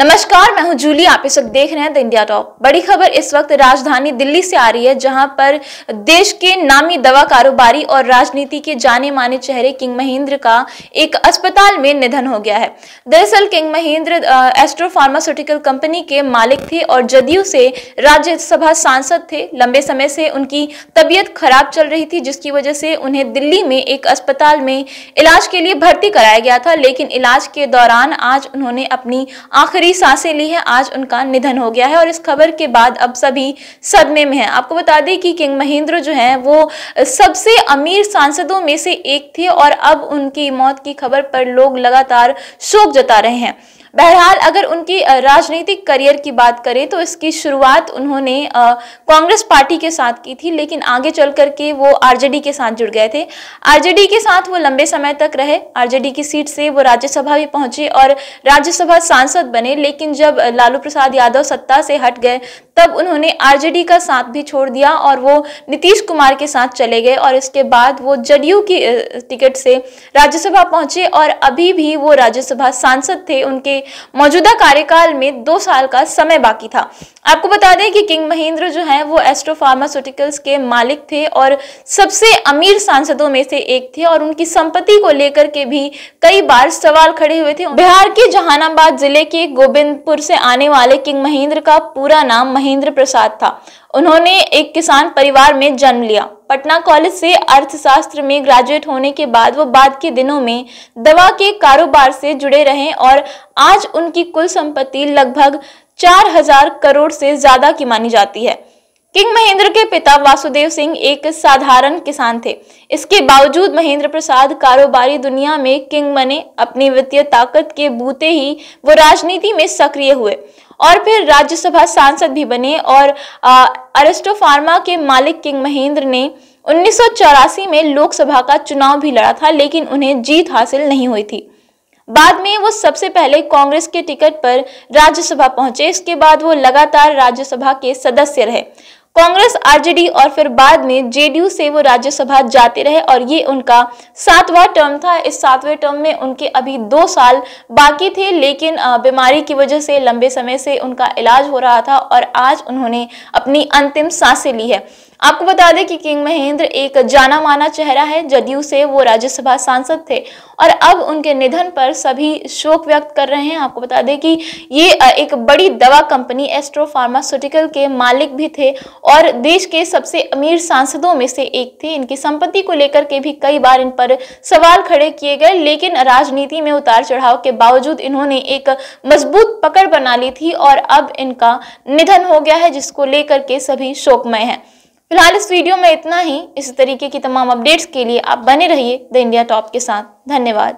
नमस्कार मैं हूं जूली आप इस वक्त देख रहे हैं द इंडिया टॉप बड़ी खबर इस वक्त राजधानी दिल्ली से आ रही है जहां पर देश के नामी दवा कारोबारी और राजनीति के जाने माने चेहरे किंग महेंद्र का एक अस्पताल में निधन हो गया है दरअसल king Mahendra Astro pharmaceutical company के मालिक थे और जदयू से राज्यसभा सांसद थे लंबे समय से उनकी तबीयत खराब चल रही थी जिसकी वजह से उन्हें दिल्ली में एक अस्पताल में इलाज के लिए भर्ती कराया गया था लेकिन इलाज के दौरान आज उन्होंने अपनी आखिरी लंबी सांसें ली हैं आज उनका निधन हो गया है और इस खबर के बाद अब सभी सदमे में हैं आपको बता दें कि किंग महेंद्र जो हैं वो सबसे अमीर सांसदों में से एक थे और अब उनकी मौत की खबर पर लोग लगातार शोक जता रहे हैं बहरहाल अगर उनकी राजनीतिक करियर की बात करें तो इसकी शुरुआत उन्होंने कांग्रेस पार्टी के साथ की थी लेकिन आगे चल करके वो आरजेडी के साथ जुड़ गए थे आरजेडी के साथ वो लंबे समय तक रहे आरजेडी की सीट से वो राज्यसभा भी पहुंचे और राज्यसभा सांसद बने लेकिन जब लालू प्रसाद यादव सत्ता से हट गए तब उन्होंने आरजेडी का साथ भी छोड़ दिया और वो नीतीश कुमार के साथ चले गए और इसके बाद वो जदयू की टिकट से राज्यसभा पहुंचे और अभी भी वो राज्यसभा सांसद थे उनके मौजूदा कार्यकाल में दो साल का समय बाकी था आपको बता दें कि किंग महेंद्र जो है वो एस्ट्रो फार्मास्यूटिकल्स के मालिक थे और सबसे अमीर सांसदों में से एक थे और उनकी संपत्ति को लेकर के भी कई बार सवाल खड़े हुए थे बिहार के जहानाबाद जिले के गोविंदपुर से आने वाले किंग महेंद्र का पूरा नाम महेंद्र प्रसाद था उन्होंने एक किसान परिवार में जन्म लिया पटना कॉलेज से अर्थशास्त्र में ग्रेजुएट होने के बाद वो बाद के दिनों में दवा के कारोबार से जुड़े रहे और आज उनकी कुल संपत्ति लगभग चार हजार करोड़ से ज्यादा की मानी जाती है किंग महेंद्र के पिता वासुदेव सिंह एक साधारण किसान थे इसके बावजूद महेंद्र प्रसाद कारोबारी दुनिया में किंग बने अपनी वित्तीय ताकत के बूते ही वो राजनीति में सक्रिय हुए और फिर राज्यसभा सांसद भी बने और अरेस्टो फार्मा के मालिक किंग महेंद्र ने उन्नीस में लोकसभा का चुनाव भी लड़ा था लेकिन उन्हें जीत हासिल नहीं हुई थी बाद में वो सबसे पहले कांग्रेस के टिकट पर राज्यसभा पहुंचे इसके बाद वो लगातार राज्यसभा के सदस्य रहे कांग्रेस आरजेडी और फिर बाद में जेडीयू से वो राज्यसभा जाते रहे और ये उनका सातवां टर्म था इस सातवें टर्म में उनके अभी दो साल बाकी थे लेकिन बीमारी की वजह से लंबे समय से उनका इलाज हो रहा था और आज उन्होंने अपनी अंतिम सांसें ली है आपको बता दें कि किंग महेंद्र एक जाना माना चेहरा है जदयू से वो राज्यसभा सांसद थे और अब उनके निधन पर सभी शोक व्यक्त कर रहे हैं आपको बता दें कि ये एक बड़ी दवा कंपनी एस्ट्रो फार्मास्यूटिकल के मालिक भी थे और देश के सबसे अमीर सांसदों में से एक थे इनकी संपत्ति को लेकर के भी कई बार इन पर सवाल खड़े किए गए लेकिन राजनीति में उतार चढ़ाव के बावजूद इन्होंने एक मजबूत पकड़ बना ली थी और अब इनका निधन हो गया है जिसको लेकर के सभी शोकमय हैं फिलहाल इस वीडियो में इतना ही इसी तरीके की तमाम अपडेट्स के लिए आप बने रहिए द इंडिया टॉप के साथ धन्यवाद